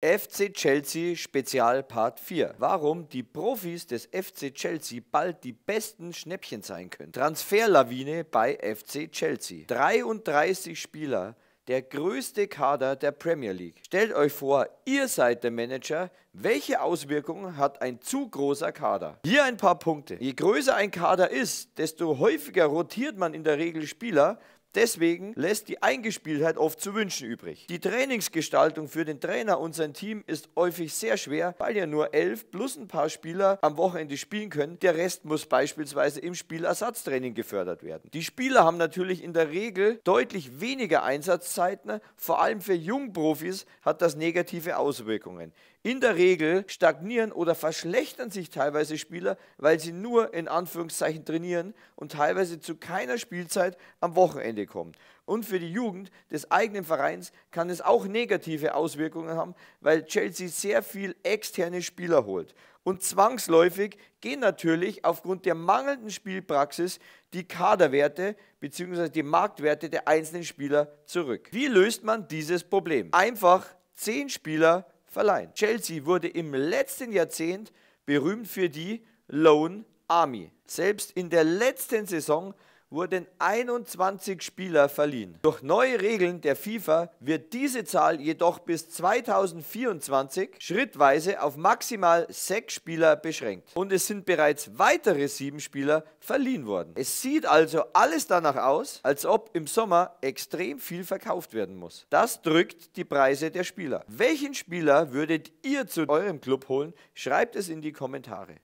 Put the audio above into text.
FC Chelsea Spezial Part 4. Warum die Profis des FC Chelsea bald die besten Schnäppchen sein können. Transferlawine bei FC Chelsea. 33 Spieler, der größte Kader der Premier League. Stellt euch vor, ihr seid der Manager. Welche Auswirkungen hat ein zu großer Kader? Hier ein paar Punkte. Je größer ein Kader ist, desto häufiger rotiert man in der Regel Spieler Deswegen lässt die Eingespieltheit oft zu wünschen übrig. Die Trainingsgestaltung für den Trainer und sein Team ist häufig sehr schwer, weil ja nur elf plus ein paar Spieler am Wochenende spielen können. Der Rest muss beispielsweise im Spielersatztraining gefördert werden. Die Spieler haben natürlich in der Regel deutlich weniger Einsatzzeiten. Vor allem für Jungprofis hat das negative Auswirkungen. In der Regel stagnieren oder verschlechtern sich teilweise Spieler, weil sie nur in Anführungszeichen trainieren und teilweise zu keiner Spielzeit am Wochenende Gemeinde kommt. Und für die Jugend des eigenen Vereins kann es auch negative Auswirkungen haben, weil Chelsea sehr viel externe Spieler holt. Und zwangsläufig gehen natürlich aufgrund der mangelnden Spielpraxis die Kaderwerte bzw. die Marktwerte der einzelnen Spieler zurück. Wie löst man dieses Problem? Einfach zehn Spieler verleihen. Chelsea wurde im letzten Jahrzehnt berühmt für die Lone Army. Selbst in der letzten Saison wurden 21 Spieler verliehen. Durch neue Regeln der FIFA wird diese Zahl jedoch bis 2024 schrittweise auf maximal 6 Spieler beschränkt. Und es sind bereits weitere 7 Spieler verliehen worden. Es sieht also alles danach aus, als ob im Sommer extrem viel verkauft werden muss. Das drückt die Preise der Spieler. Welchen Spieler würdet ihr zu eurem Club holen? Schreibt es in die Kommentare.